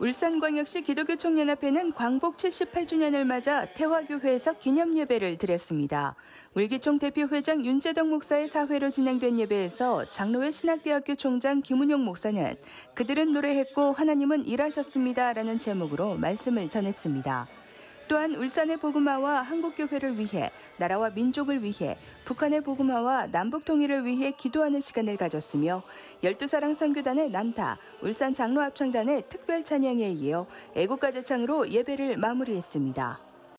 울산광역시 기독교총연합회는 광복 78주년을 맞아 태화교회에서 기념 예배를 드렸습니다. 울기총 대표 회장 윤재덕 목사의 사회로 진행된 예배에서 장로회 신학대학교 총장 김은용 목사는 그들은 노래했고 하나님은 일하셨습니다라는 제목으로 말씀을 전했습니다. 또한 울산의 복음화와 한국교회를 위해 나라와 민족을 위해 북한의 복음화와 남북 통일을 위해 기도하는 시간을 가졌으며 12사랑 선교단의 난타, 울산 장로합창단의 특별 찬양에 이어 애국가 제창으로 예배를 마무리했습니다.